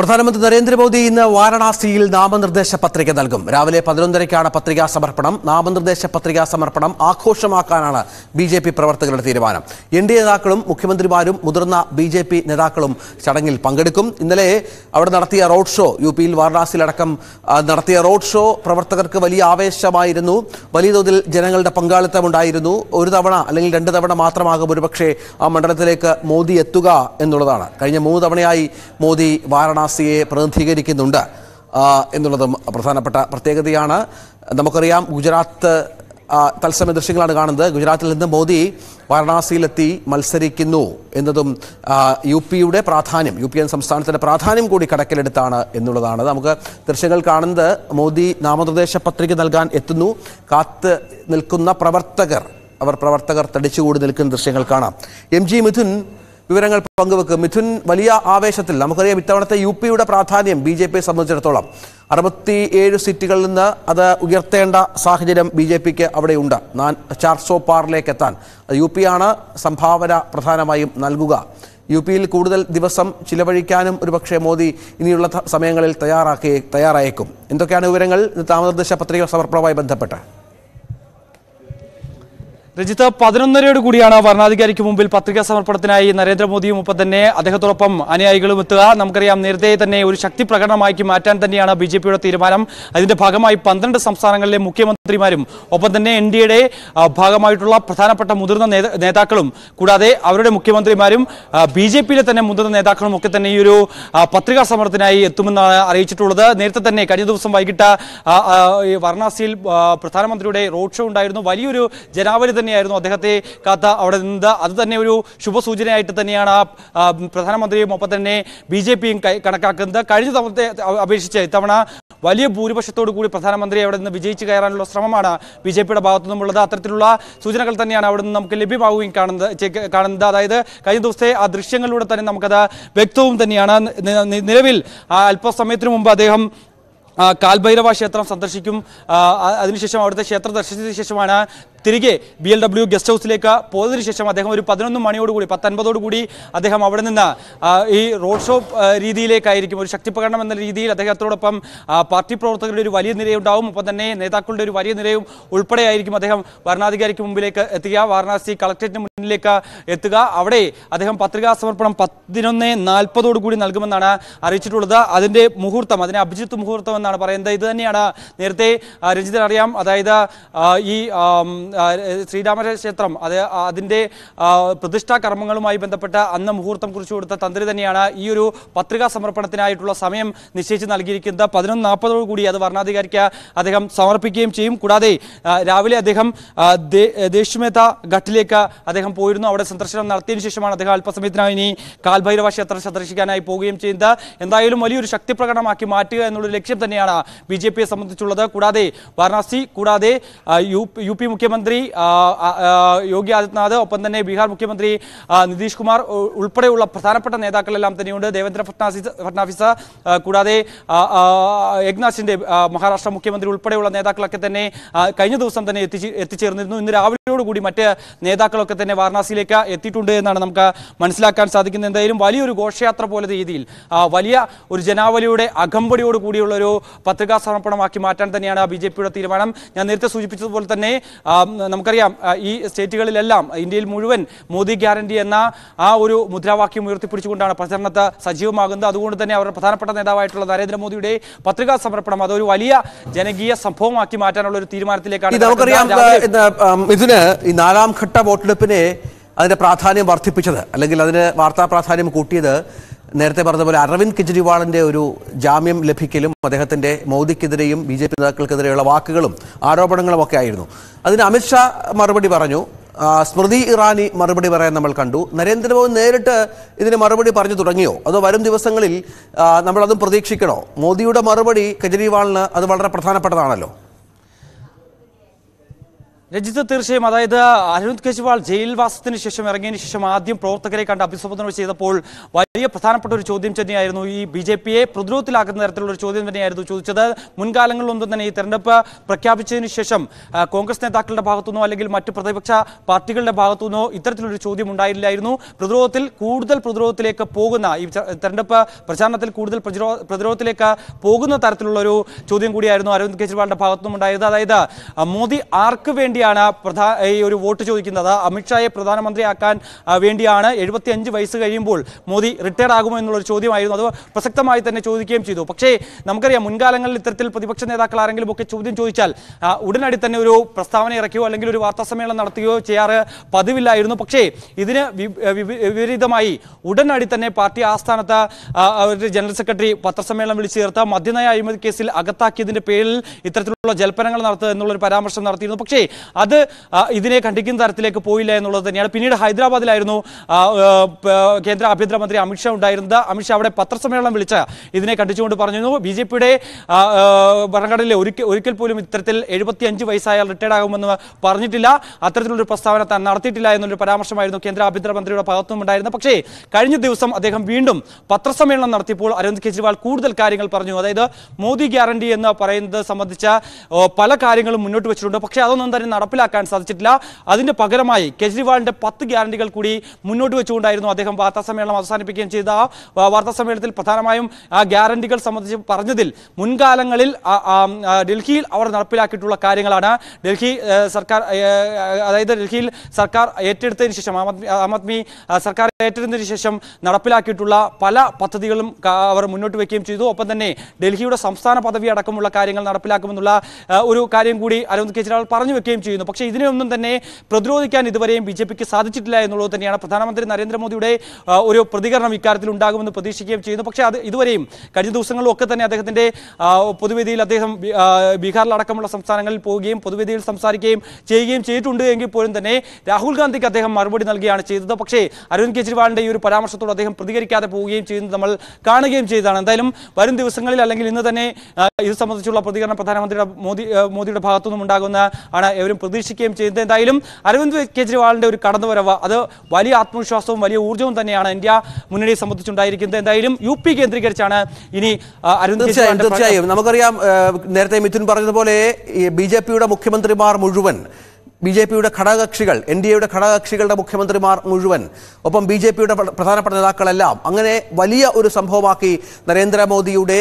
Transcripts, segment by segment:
പ്രധാനമന്ത്രി നരേന്ദ്രമോദി ഇന്ന് വാരണാസിയിൽ നാമനിർദ്ദേശ പത്രിക നൽകും രാവിലെ പതിനൊന്നരയ്ക്കാണ് പത്രികാ സമർപ്പണം നാമനിർദ്ദേശ പത്രികാ സമർപ്പണം ആഘോഷമാക്കാനാണ് ബി ജെ പി പ്രവർത്തകരുടെ തീരുമാനം എൻ ഡി എ നേതാക്കളും മുഖ്യമന്ത്രിമാരും മുതിർന്ന ബി ജെ പി നേതാക്കളും ചടങ്ങിൽ പങ്കെടുക്കും ഇന്നലെ അവിടെ നടത്തിയ റോഡ് ഷോ യു പിയിൽ വാരണാസിയിലടക്കം നടത്തിയ റോഡ് ഷോ പ്രവർത്തകർക്ക് വലിയ ആവേശമായിരുന്നു വലിയ തോതിൽ ജനങ്ങളുടെ പങ്കാളിത്തം ഉണ്ടായിരുന്നു ഒരു തവണ അല്ലെങ്കിൽ രണ്ട് തവണ മാത്രമാകും ഒരുപക്ഷെ ആ മണ്ഡലത്തിലേക്ക് മോദി എത്തുക എന്നുള്ളതാണ് കഴിഞ്ഞ മൂന്ന് തവണയായി മോദി വാരണാസി ഗ്രാസിയെ പ്രതിനിധീകരിക്കുന്നുണ്ട് എന്നുള്ളതും പ്രധാനപ്പെട്ട പ്രത്യേകതയാണ് നമുക്കറിയാം ഗുജറാത്ത് തത്സമയ ദൃശ്യങ്ങളാണ് കാണുന്നത് ഗുജറാത്തിൽ നിന്ന് മോദി വാരണാസിയിലെത്തി മത്സരിക്കുന്നു എന്നതും യു പിയുടെ പ്രാധാന്യം യു പി എൻ സംസ്ഥാനത്തിൻ്റെ പ്രാധാന്യം കൂടി കടക്കിലെടുത്താണ് എന്നുള്ളതാണ് നമുക്ക് ദൃശ്യങ്ങൾ കാണുന്നത് മോദി നാമനിർദ്ദേശ പത്രിക നൽകാൻ എത്തുന്നു കാത്ത് നിൽക്കുന്ന പ്രവർത്തകർ അവർ പ്രവർത്തകർ തടിച്ചുകൂടി നിൽക്കുന്ന ദൃശ്യങ്ങൾ കാണാം എം ജി മിഥുൻ വിവരങ്ങൾ പങ്കുവെക്കും മിഥുൻ വലിയ ആവേശത്തിൽ നമുക്കറിയാം ഇത്തവണത്തെ യു പിയുടെ പ്രാധാന്യം ബി ജെ പിയെ സംബന്ധിച്ചിടത്തോളം അറുപത്തി ഏഴ് സീറ്റുകളിൽ നിന്ന് അത് ഉയർത്തേണ്ട സാഹചര്യം ബി ജെ പിക്ക് അവിടെയുണ്ട് ചാർസോ പാറിലേക്ക് എത്താൻ യു പി ആണ് സംഭാവന പ്രധാനമായും നൽകുക യു പിയിൽ കൂടുതൽ ദിവസം ചിലവഴിക്കാനും ഒരുപക്ഷെ മോദി ഇനിയുള്ള സമയങ്ങളിൽ തയ്യാറാക്കി തയ്യാറായേക്കും എന്തൊക്കെയാണ് വിവരങ്ങൾ താമനിർദ്ദേശ പത്രിക സമർപ്പണവുമായി ബന്ധപ്പെട്ട് രജിത്ത് പതിനൊന്നരയോട് കൂടിയാണ് ഭരണാധികാരിക്ക് മുമ്പിൽ പത്രികാ സമർപ്പണത്തിനായി നരേന്ദ്രമോദിയും ഒപ്പം തന്നെ അദ്ദേഹത്തോടൊപ്പം അനുയായികളും എത്തുക നമുക്കറിയാം നേരത്തെ തന്നെ ഒരു ശക്തി പ്രകടനമാക്കി മാറ്റാൻ തന്നെയാണ് ബി തീരുമാനം അതിന്റെ ഭാഗമായി പന്ത്രണ്ട് സംസ്ഥാനങ്ങളിലെ മുഖ്യമന്ത്രി മന്ത്രിമാരും ഒപ്പം തന്നെ എൻ ഡി എയുടെ ഭാഗമായിട്ടുള്ള പ്രധാനപ്പെട്ട മുതിർന്ന നേതാക്കളും കൂടാതെ അവരുടെ മുഖ്യമന്ത്രിമാരും ബി ജെ പിയിലെ തന്നെ മുതിർന്ന നേതാക്കളും ഒക്കെ തന്നെ ഈ ഒരു പത്രികാ സമരത്തിനായി എത്തുമെന്നാണ് അറിയിച്ചിട്ടുള്ളത് നേരത്തെ തന്നെ കഴിഞ്ഞ ദിവസം വൈകിട്ട് വാരണാസിയിൽ പ്രധാനമന്ത്രിയുടെ റോഡ് ഷോ ഉണ്ടായിരുന്നു വലിയൊരു ജനാവലി തന്നെയായിരുന്നു അദ്ദേഹത്തെ കാത്ത അവിടെ നിന്ന് അത് തന്നെ ഒരു ശുഭസൂചനയായിട്ട് തന്നെയാണ് പ്രധാനമന്ത്രിയും ഒപ്പം തന്നെ ബി ജെ പിയും കണക്കാക്കുന്നത് കഴിഞ്ഞ തവണത്തെ അപേക്ഷിച്ച് ഇത്തവണ വലിയ ഭൂരിപക്ഷത്തോടു കൂടി പ്രധാനമന്ത്രി അവിടെ നിന്ന് വിജയിച്ചു കയറാനുള്ള ശ്രമം ശ്രമമാണ് ബി ജെ പിയുടെ ഭാഗത്തു അത്തരത്തിലുള്ള സൂചനകൾ തന്നെയാണ് അവിടെ നിന്ന് നമുക്ക് ലഭ്യമാവുകയും കാണുന്നത് കാണുന്നത് അതായത് കഴിഞ്ഞ ദിവസത്തെ ആ ദൃശ്യങ്ങളിലൂടെ തന്നെ നമുക്കത് വ്യക്തവും തന്നെയാണ് നിലവിൽ അല്പസമയത്തിന് മുമ്പ് അദ്ദേഹം കാൽഭൈരവ ക്ഷേത്രം സന്ദർശിക്കും അതിനുശേഷം അവിടുത്തെ ക്ഷേത്ര ദർശിച്ചതിന് ശേഷമാണ് തിരികെ ബി എൽ ഡബ്ല്യു ഗസ്റ്റ് ഹൗസിലേക്ക് പോയതിനു ശേഷം അദ്ദേഹം ഒരു പതിനൊന്ന് മണിയോടുകൂടി പത്തൊൻപതോടുകൂടി അദ്ദേഹം അവിടെ നിന്ന് ഈ റോഡ് ഷോ രീതിയിലേക്കായിരിക്കും ഒരു ശക്തി പ്രകടനം എന്ന രീതിയിൽ അദ്ദേഹത്തോടൊപ്പം പാർട്ടി പ്രവർത്തകരുടെ ഒരു വലിയ നിരയുണ്ടാവും ഒപ്പം തന്നെ നേതാക്കളുടെ ഒരു വലിയ നിരയും ഉൾപ്പെടെയായിരിക്കും അദ്ദേഹം വരണാധികാരിക്ക് മുമ്പിലേക്ക് എത്തുക വാരണാസി കളക്ട്രേറ്റിന് മുന്നിലേക്ക് എത്തുക അവിടെ അദ്ദേഹം പത്രികാ സമർപ്പണം പതിനൊന്ന് നാൽപ്പതോടുകൂടി നൽകുമെന്നാണ് അറിയിച്ചിട്ടുള്ളത് അതിൻ്റെ മുഹൂർത്തം അതിനെ അഭിജിത്ത് മുഹൂർത്തം എന്നാണ് പറയുന്നത് ഇത് തന്നെയാണ് നേരത്തെ രഞ്ജിത്തിന് അറിയാം അതായത് ഈ ക്ഷേത്രം അത് അതിൻ്റെ പ്രതിഷ്ഠാ കർമ്മങ്ങളുമായി ബന്ധപ്പെട്ട അന്ന് മുഹൂർത്തം കുറിച്ചു കൊടുത്ത തന്ത്രി തന്നെയാണ് ഈ ഒരു പത്രികാ സമർപ്പണത്തിനായിട്ടുള്ള സമയം നിശ്ചയിച്ച് നൽകിയിരിക്കുന്നത് പതിനൊന്ന് നാൽപ്പതോട് കൂടി അത് വർണ്ണാധികാരിക്ക് അദ്ദേഹം സമർപ്പിക്കുകയും ചെയ്യും കൂടാതെ രാവിലെ അദ്ദേഹം ദേശ്മേത ഘട്ടിലേക്ക് അദ്ദേഹം പോയിരുന്നു അവിടെ സന്ദർശനം നടത്തിയതിനു ശേഷമാണ് അദ്ദേഹം അല്പസമയത്തിനായി ഇനി കാൽഭൈരവ ക്ഷേത്രം സന്ദർശിക്കാനായി പോവുകയും ചെയ്യുന്നത് എന്തായാലും വലിയൊരു ശക്തി പ്രകടനമാക്കി മാറ്റുക എന്നുള്ള ലക്ഷ്യം തന്നെയാണ് ബി ജെ പിയെ സംബന്ധിച്ചുള്ളത് കൂടാതെ വാരണാസി കൂടാതെ യു പി മുഖ്യമന്ത്രി മുഖ്യമന്ത്രി യോഗി ആദിത്യനാഥ് ഒപ്പം തന്നെ ബീഹാർ മുഖ്യമന്ത്രി നിതീഷ് കുമാർ ഉൾപ്പെടെയുള്ള പ്രധാനപ്പെട്ട നേതാക്കളെല്ലാം തന്നെയുണ്ട് ദേവേന്ദ്ര ഫട്നാസി ഫട്നാഫിസ് കൂടാതെ ഏക്നാഥ് മഹാരാഷ്ട്ര മുഖ്യമന്ത്രി ഉൾപ്പെടെയുള്ള നേതാക്കളൊക്കെ തന്നെ കഴിഞ്ഞ ദിവസം തന്നെ എത്തിച്ചേർന്നിരുന്നു ഇന്ന് രാവിലെ കൂടി മറ്റ് നേതാക്കളൊക്കെ തന്നെ വാരണാസിയിലേക്ക് എത്തിയിട്ടുണ്ട് എന്നാണ് നമുക്ക് മനസ്സിലാക്കാൻ സാധിക്കുന്നത് എന്തായാലും വലിയൊരു ഘോഷയാത്ര പോലെ രീതിയിൽ വലിയ ഒരു ജനാവലിയുടെ അകമ്പടിയോട് കൂടിയുള്ള ഒരു പത്രികാ സമർപ്പണമാക്കി മാറ്റാൻ തന്നെയാണ് ബി ജെ പിയുടെ തീരുമാനം ഞാൻ നേരത്തെ സൂചിപ്പിച്ചതുപോലെ തന്നെ നമുക്കറിയാം ഈ സ്റ്റേറ്റുകളിലെല്ലാം ഇന്ത്യയിൽ മുഴുവൻ മോദി ഗ്യാരണ്ടി എന്ന ആ ഒരു മുദ്രാവാക്യം ഉയർത്തിപ്പിടിച്ചുകൊണ്ടാണ് പ്രചരണത്തെ സജീവമാകുന്നത് അതുകൊണ്ട് തന്നെ അവരുടെ പ്രധാനപ്പെട്ട നേതാവായിട്ടുള്ള നരേന്ദ്രമോദിയുടെ പത്രികാ സമർപ്പണം അതൊരു വലിയ ജനകീയ സംഭവമാക്കി മാറ്റാനുള്ള ഒരു തീരുമാനത്തിലേക്കാണ് നമുക്കറിയാം ഈ നാലാം ഘട്ട വോട്ടെടുപ്പിനെ അതിൻ്റെ പ്രാധാന്യം വർദ്ധിപ്പിച്ചത് അല്ലെങ്കിൽ അതിന് വാർത്താ പ്രാധാന്യം കൂട്ടിയത് നേരത്തെ പറഞ്ഞതുപോലെ അരവിന്ദ് കെജ്രിവാളിൻ്റെ ഒരു ജാമ്യം ലഭിക്കലും അദ്ദേഹത്തിൻ്റെ മോദിക്കെതിരെയും ബി ജെ പി നേതാക്കൾക്കെതിരെയുള്ള വാക്കുകളും ആരോപണങ്ങളും ഒക്കെ ആയിരുന്നു അതിന് അമിത്ഷാ മറുപടി പറഞ്ഞു സ്മൃതി ഇറാനി മറുപടി പറയാൻ നമ്മൾ കണ്ടു നരേന്ദ്രമോദി നേരിട്ട് ഇതിന് മറുപടി പറഞ്ഞു തുടങ്ങിയോ അതോ വരും ദിവസങ്ങളിൽ നമ്മളതും പ്രതീക്ഷിക്കണോ മോദിയുടെ മറുപടി കെജ്രിവാളിന് അത് വളരെ പ്രധാനപ്പെട്ടതാണല്ലോ രജിത് തീർച്ചയായും അതായത് അരവിന്ദ് കെജ്രിവാൾ ജയിൽവാസത്തിന് ശേഷം ഇറങ്ങിയതിന് ശേഷം ആദ്യം പ്രവർത്തകരെ കണ്ട് അഭിസംബോധന ചെയ്തപ്പോൾ വലിയ പ്രധാനപ്പെട്ട ഒരു ചോദ്യം തന്നെയായിരുന്നു ഈ ബി ജെ പിയെ പ്രതിരോധത്തിലാക്കുന്ന തരത്തിലുള്ള ഒരു ചോദ്യം തന്നെയായിരുന്നു ചോദിച്ചത് മുൻകാലങ്ങളിലൊന്നും തന്നെ ഈ തെരഞ്ഞെടുപ്പ് പ്രഖ്യാപിച്ചതിന് ശേഷം കോൺഗ്രസ് നേതാക്കളുടെ ഭാഗത്തുനിന്നോ അല്ലെങ്കിൽ മറ്റ് പ്രതിപക്ഷ പാർട്ടികളുടെ ഭാഗത്തുനിന്നോ ഇത്തരത്തിലൊരു ചോദ്യം ഉണ്ടായില്ലായിരുന്നു പ്രതിരോധത്തിൽ കൂടുതൽ പ്രതിരോധത്തിലേക്ക് പോകുന്ന ഈ തെരഞ്ഞെടുപ്പ് പ്രചാരണത്തിൽ കൂടുതൽ പ്രതിരോധത്തിലേക്ക് പോകുന്ന തരത്തിലുള്ള ഒരു ചോദ്യം കൂടിയായിരുന്നു അരവിന്ദ് കെജ്രിവാളിന്റെ ഭാഗത്തുനിന്നും ഉണ്ടായത് അതായത് മോദി ആർക്ക് വേണ്ടി വേണ്ടിയാണ് പ്രധാ ഈ ഒരു വോട്ട് ചോദിക്കുന്നത് അമിത്ഷായെ പ്രധാനമന്ത്രിയാക്കാൻ വേണ്ടിയാണ് അഞ്ച് വയസ്സ് കഴിയുമ്പോൾ മോദി റിട്ടയർഡ് ആകുമോ എന്നുള്ളൊരു ചോദ്യമായിരുന്നു അത് പ്രസക്തമായി തന്നെ ചോദിക്കുകയും ചെയ്തു പക്ഷേ നമുക്കറിയാം മുൻകാലങ്ങളിൽ ഇത്തരത്തിൽ പ്രതിപക്ഷ നേതാക്കൾ ആരെങ്കിലും ഒക്കെ ചോദ്യം ചോദിച്ചാൽ ഉടനടി തന്നെ ഒരു പ്രസ്താവന ഇറക്കിയോ അല്ലെങ്കിൽ ഒരു വാർത്താ സമ്മേളനം നടത്തുകയോ ചെയ്യാറ് പതിവില്ലായിരുന്നു പക്ഷേ ഇതിന് വിപരീതമായി ഉടനടി തന്നെ പാർട്ടി ആസ്ഥാനത്ത് അവരുടെ ജനറൽ സെക്രട്ടറി പത്രസമ്മേളനം വിളിച്ചു ചേർത്ത് മദ്യനയ അഴിമതി കേസിൽ അകത്താക്കിയതിന്റെ പേരിൽ ഇത്തരത്തിലുള്ള ജൽപ്പനങ്ങൾ നടത്തുക എന്നുള്ളൊരു പരാമർശം നടത്തിയിരുന്നു പക്ഷേ അത് ഇതിനെ ഖണ്ഡിക്കുന്ന തരത്തിലേക്ക് പോയില്ല എന്നുള്ളത് തന്നെയാണ് പിന്നീട് ഹൈദരാബാദിലായിരുന്നു കേന്ദ്ര ആഭ്യന്തരമന്ത്രി അമിത്ഷാ ഉണ്ടായിരുന്നത് അമിത്ഷാ അവിടെ പത്രസമ്മേളനം വിളിച്ച ഇതിനെ ഖണ്ഡിച്ചുകൊണ്ട് പറഞ്ഞിരുന്നു ബി ജെ പിയുടെ ഭരണഘടനയിലെ ഒരിക്കൽ ഒരിക്കൽ പോലും ഇത്തരത്തിൽ എഴുപത്തി അഞ്ച് വയസ്സായാൽ റിട്ടയർഡ് ആകുമെന്ന് പറഞ്ഞിട്ടില്ല അത്തരത്തിലുള്ളൊരു പ്രസ്താവന താൻ നടത്തിയിട്ടില്ല എന്നൊരു പരാമർശമായിരുന്നു കേന്ദ്ര ആഭ്യന്തരമന്ത്രിയുടെ ഭാഗത്തും ഉണ്ടായിരുന്നത് പക്ഷേ കഴിഞ്ഞ ദിവസം അദ്ദേഹം വീണ്ടും പത്രസമ്മേളനം നടത്തിയപ്പോൾ അരവിന്ദ് കെജ്രിവാൾ കൂടുതൽ കാര്യങ്ങൾ പറഞ്ഞു അതായത് മോദി ഗ്യാരണ്ടി എന്ന് പറയുന്നത് സംബന്ധിച്ച പല കാര്യങ്ങളും മുന്നോട്ട് വെച്ചിട്ടുണ്ട് പക്ഷേ അതൊന്നും തന്നെ നടപ്പിലാക്കാൻ സാധിച്ചിട്ടില്ല അതിന്റെ പകരമായി കെജ്രിവാളിന്റെ പത്ത് ഗ്യാരണ്ടികൾ കൂടി മുന്നോട്ട് വെച്ചുകൊണ്ടായിരുന്നു അദ്ദേഹം വാർത്താസമ്മേളനം അവസാനിപ്പിക്കുകയും ചെയ്ത വാർത്താസമ്മേളനത്തിൽ പ്രധാനമായും ആ ഗ്യാരണ്ടികൾ സംബന്ധിച്ച് പറഞ്ഞതിൽ മുൻകാലങ്ങളിൽ ഡൽഹിയിൽ അവർ നടപ്പിലാക്കിയിട്ടുള്ള കാര്യങ്ങളാണ് ഡൽഹി സർക്കാർ അതായത് ഡൽഹിയിൽ സർക്കാർ ഏറ്റെടുത്തതിന് ശേഷം ആം ആദ്മി സർക്കാർ ഏറ്റെടുത്തതിന് ശേഷം നടപ്പിലാക്കിയിട്ടുള്ള പല പദ്ധതികളും അവർ മുന്നോട്ട് വയ്ക്കുകയും ചെയ്തു ഒപ്പം തന്നെ ഡൽഹിയുടെ സംസ്ഥാന പദവി അടക്കമുള്ള കാര്യങ്ങൾ നടപ്പിലാക്കുമെന്നുള്ള ഒരു കാര്യം കൂടി അരവിന്ദ് കെജ്രിവാൾ പറഞ്ഞു വെക്കുകയും ചെയ്തു ചെയ്യുന്നു പക്ഷേ ഇതിനെയൊന്നും തന്നെ പ്രതിരോധിക്കാൻ ഇതുവരെയും ബി ജെ പിക്ക് സാധിച്ചിട്ടില്ല എന്നുള്ളത് തന്നെയാണ് പ്രധാനമന്ത്രി നരേന്ദ്രമോദിയുടെ ഒരു പ്രതികരണം ഇക്കാര്യത്തിൽ ഉണ്ടാകുമെന്ന് പ്രതീക്ഷിക്കുകയും ചെയ്യുന്നു പക്ഷേ അത് ഇതുവരെയും കഴിഞ്ഞ ദിവസങ്ങളിലും ഒക്കെ തന്നെ അദ്ദേഹത്തിൻ്റെ പൊതുവേദിയിൽ അദ്ദേഹം ബീഹാറിലടക്കമുള്ള സംസ്ഥാനങ്ങളിൽ പോവുകയും പൊതുവേദിയിൽ സംസാരിക്കുകയും ചെയ്യുകയും ചെയ്തിട്ടുണ്ട് എങ്കിൽ പോലും തന്നെ രാഹുൽ ഗാന്ധിക്ക് അദ്ദേഹം മറുപടി നൽകുകയാണ് ചെയ്തത് പക്ഷേ അരവിന്ദ് കെജ്രിവാളിൻ്റെ ഈ ഒരു പരാമർശത്തോട് അദ്ദേഹം പ്രതികരിക്കാതെ പോവുകയും ചെയ്യുന്നത് നമ്മൾ കാണുകയും ചെയ്തതാണ് എന്തായാലും വരും ദിവസങ്ങളിൽ അല്ലെങ്കിൽ ഇന്ന് തന്നെ ഇത് സംബന്ധിച്ചുള്ള പ്രതികരണം പ്രധാനമന്ത്രിയുടെ മോദി മോദിയുടെ ഭാഗത്തുനിന്നും ഉണ്ടാകുന്ന ആണ് എവരും പ്രതീക്ഷിക്കുകയും ചെയ്യുന്നത് എന്തായാലും അരവിന്ദ് കെജ്രിവാളിന്റെ ഒരു കടന്നുവരവ് അത് വലിയ ആത്മവിശ്വാസവും വലിയ ഊർജ്ജവും തന്നെയാണ് ഇന്ത്യ മുന്നണിയെ സംബന്ധിച്ചുണ്ടായിരിക്കുന്നത് എന്തായാലും യു പി കേന്ദ്രീകരിച്ചാണ് ഇനി അരവിന്ദ് തീർച്ചയായും നമുക്കറിയാം നേരത്തെ മിഥുൻ പറഞ്ഞതുപോലെ ബി ജെ പിയുടെ മുഖ്യമന്ത്രിമാർ മുഴുവൻ ബി ജെ പിയുടെ ഘടകകക്ഷികൾ എൻ ഡി എയുടെ ഘടകകക്ഷികളുടെ മുഖ്യമന്ത്രിമാർ മുഴുവൻ ഒപ്പം ബി ജെ പിയുടെ പ്രധാനപ്പെട്ട നേതാക്കളെല്ലാം അങ്ങനെ വലിയ ഒരു സംഭവമാക്കി നരേന്ദ്രമോദിയുടെ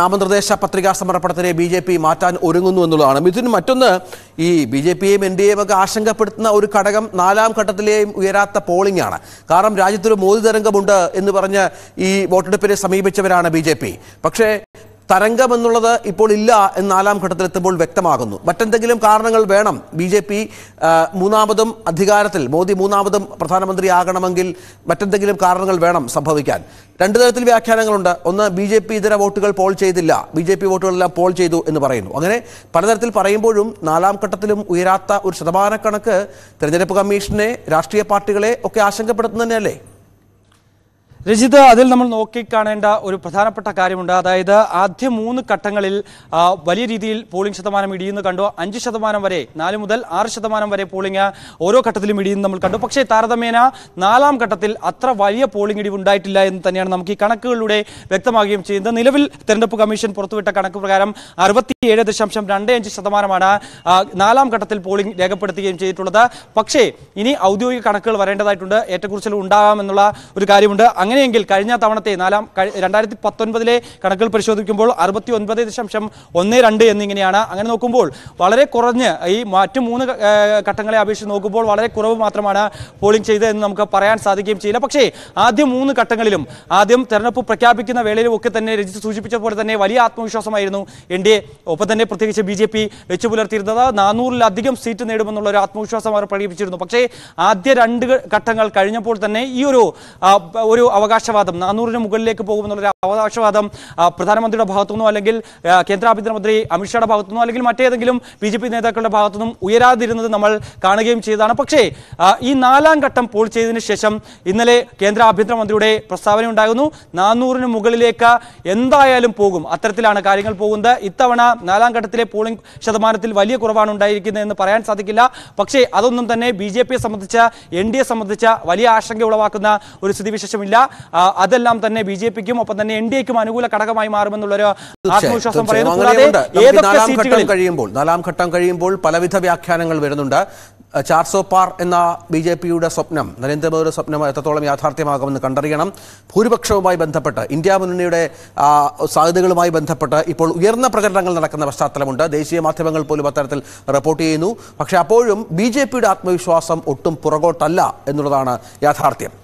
നാമനിർദ്ദേശ പത്രികാ സമർപ്പണത്തിനെ ബി ജെ പി മാറ്റാൻ ഒരുങ്ങുന്നു എന്നുള്ളതാണ് ഇതിന് മറ്റൊന്ന് ഈ ബി ജെ പിയെയും എൻ ഡി എയും ഒക്കെ ആശങ്കപ്പെടുത്തുന്ന ഒരു ഘടകം നാലാം ഘട്ടത്തിലെയും ഉയരാത്ത പോളിംഗ് ആണ് കാരണം രാജ്യത്തൊരു മോദി തരംഗമുണ്ട് എന്ന് പറഞ്ഞ് ഈ വോട്ടെടുപ്പിനെ സമീപിച്ചവരാണ് ബി പക്ഷേ തരംഗം എന്നുള്ളത് ഇപ്പോൾ ഇല്ല എന്ന് നാലാം ഘട്ടത്തിലെത്തുമ്പോൾ വ്യക്തമാകുന്നു മറ്റെന്തെങ്കിലും കാരണങ്ങൾ വേണം ബി ജെ പി മൂന്നാമതും അധികാരത്തിൽ മോദി മൂന്നാമതും ആകണമെങ്കിൽ മറ്റെന്തെങ്കിലും കാരണങ്ങൾ വേണം സംഭവിക്കാൻ രണ്ട് തരത്തിൽ വ്യാഖ്യാനങ്ങളുണ്ട് ഒന്ന് ബി ജെ പി ഇതര വോട്ടുകൾ പോൾ ചെയ്തില്ല ബി ജെ പി വോട്ടുകളെല്ലാം പോൾ ചെയ്തു എന്ന് പറയുന്നു അങ്ങനെ പലതരത്തിൽ പറയുമ്പോഴും നാലാം ഘട്ടത്തിലും ഉയരാത്ത ഒരു ശതമാനക്കണക്ക് തെരഞ്ഞെടുപ്പ് കമ്മീഷനെ രാഷ്ട്രീയ പാർട്ടികളെ ഒക്കെ ആശങ്കപ്പെടുത്തുന്നതന്നെയല്ലേ രജിത് അതിൽ നമ്മൾ നോക്കിക്കാണേണ്ട ഒരു പ്രധാനപ്പെട്ട കാര്യമുണ്ട് അതായത് ആദ്യ മൂന്ന് ഘട്ടങ്ങളിൽ വലിയ രീതിയിൽ പോളിംഗ് ശതമാനം ഇടിയുന്നു കണ്ടു അഞ്ച് ശതമാനം വരെ നാല് മുതൽ ആറ് ശതമാനം വരെ പോളിംഗ് ഓരോ ഘട്ടത്തിലും ഇടിയുന്നു നമ്മൾ കണ്ടു പക്ഷേ താരതമ്യേന നാലാം ഘട്ടത്തിൽ അത്ര വലിയ പോളിംഗ് ഇടിവ് ഉണ്ടായിട്ടില്ല എന്ന് തന്നെയാണ് നമുക്ക് ഈ കണക്കുകളിലൂടെ വ്യക്തമാകുകയും ചെയ്യുന്നത് നിലവിൽ തെരഞ്ഞെടുപ്പ് കമ്മീഷൻ പുറത്തുവിട്ട കണക്ക് പ്രകാരം അറുപത്തിയേഴ് ദശാംശം രണ്ട് അഞ്ച് ശതമാനമാണ് നാലാം ഘട്ടത്തിൽ പോളിംഗ് രേഖപ്പെടുത്തുകയും ചെയ്തിട്ടുള്ളത് പക്ഷേ ഇനി ഔദ്യോഗിക കണക്കുകൾ വരേണ്ടതായിട്ടുണ്ട് ഏറ്റക്കുറിച്ചിൽ ഉണ്ടാകാമെന്നുള്ള ഒരു കാര്യമുണ്ട് അങ്ങനെയെങ്കിൽ കഴിഞ്ഞ തവണത്തെ നാലാം രണ്ടായിരത്തി പത്തൊൻപതിലെ കണക്കുകൾ പരിശോധിക്കുമ്പോൾ അറുപത്തി ഒൻപത് ദശാംശം ഒന്ന് രണ്ട് എന്നിങ്ങനെയാണ് അങ്ങനെ നോക്കുമ്പോൾ വളരെ കുറഞ്ഞ് ഈ മറ്റു മൂന്ന് ഘട്ടങ്ങളെ അപേക്ഷിച്ച് നോക്കുമ്പോൾ വളരെ കുറവ് മാത്രമാണ് പോളിംഗ് ചെയ്തതെന്ന് നമുക്ക് പറയാൻ സാധിക്കുകയും ചെയ്യില്ല പക്ഷേ ആദ്യ മൂന്ന് ഘട്ടങ്ങളിലും ആദ്യം തെരഞ്ഞെടുപ്പ് പ്രഖ്യാപിക്കുന്ന വേളയിലും ഒക്കെ തന്നെ സൂചിപ്പിച്ച പോലെ തന്നെ വലിയ ആത്മവിശ്വാസമായിരുന്നു എൻ ഡി എ ഒപ്പം തന്നെ പ്രത്യേകിച്ച് ബി ജെ പി വെച്ചു പുലർത്തിയിരുന്നത് നാനൂറിലധികം സീറ്റ് നേടുമെന്നുള്ള ഒരു ആത്മവിശ്വാസം അവർ പ്രകടിപ്പിച്ചിരുന്നു പക്ഷേ ആദ്യ രണ്ട് ഘട്ടങ്ങൾ കഴിഞ്ഞപ്പോൾ തന്നെ ഈ ഒരു ഒരു അവകാശവാദം നാനൂറിന് മുകളിലേക്ക് പോകുമെന്നുള്ളൊരു അവകാശവാദം പ്രധാനമന്ത്രിയുടെ ഭാഗത്തുനിന്നോ അല്ലെങ്കിൽ കേന്ദ്ര ആഭ്യന്തരമന്ത്രി അമിത്ഷായുടെ ഭാഗത്തുനിന്നോ അല്ലെങ്കിൽ മറ്റേതെങ്കിലും ബി ജെ പി നേതാക്കളുടെ ഭാഗത്തുനിന്നും ഉയരാതിരുന്നത് നമ്മൾ കാണുകയും ചെയ്തതാണ് പക്ഷേ ഈ നാലാം ഘട്ടം പോൾ ചെയ്തതിന് ശേഷം ഇന്നലെ കേന്ദ്ര ആഭ്യന്തരമന്ത്രിയുടെ പ്രസ്താവന ഉണ്ടാകുന്നു നാനൂറിന് മുകളിലേക്ക് എന്തായാലും പോകും അത്തരത്തിലാണ് കാര്യങ്ങൾ പോകുന്നത് ഇത്തവണ നാലാം ഘട്ടത്തിലെ പോളിംഗ് ശതമാനത്തിൽ വലിയ കുറവാണ് എന്ന് പറയാൻ സാധിക്കില്ല പക്ഷേ അതൊന്നും തന്നെ ബി ജെ പിയെ സംബന്ധിച്ച് എൻ ഡി എ സംബന്ധിച്ച് വലിയ ആശങ്ക ഉളവാക്കുന്ന ഒരു സ്ഥിതിവിശേഷമില്ല അതെല്ലാം തന്നെ ബി ജെ പിക്കും ഒപ്പം തന്നെ എൻ ഡി എക്കും അനുകൂല ഘടകമായി മാറുമെന്നുള്ളൊരു ആത്മവിശ്വാസം പറയുന്നു കഴിയുമ്പോൾ നാലാം ഘട്ടം കഴിയുമ്പോൾ പലവിധ വ്യാഖ്യാനങ്ങൾ വരുന്നുണ്ട് ചാർസോ പാർ എന്ന ബി ജെ പിയുടെ സ്വപ്നം നരേന്ദ്രമോദിയുടെ സ്വപ്നം എത്രത്തോളം യാഥാർത്ഥ്യമാകുമെന്ന് കണ്ടറിയണം ഭൂരിപക്ഷവുമായി ബന്ധപ്പെട്ട് ഇന്ത്യ മുന്നണിയുടെ സാധ്യതകളുമായി ബന്ധപ്പെട്ട് ഇപ്പോൾ ഉയർന്ന പ്രകടനങ്ങൾ നടക്കുന്ന പശ്ചാത്തലമുണ്ട് ദേശീയ മാധ്യമങ്ങൾ പോലും അത്തരത്തിൽ റിപ്പോർട്ട് ചെയ്യുന്നു പക്ഷേ അപ്പോഴും ബി ആത്മവിശ്വാസം ഒട്ടും പുറകോട്ടല്ല എന്നുള്ളതാണ് യാഥാർത്ഥ്യം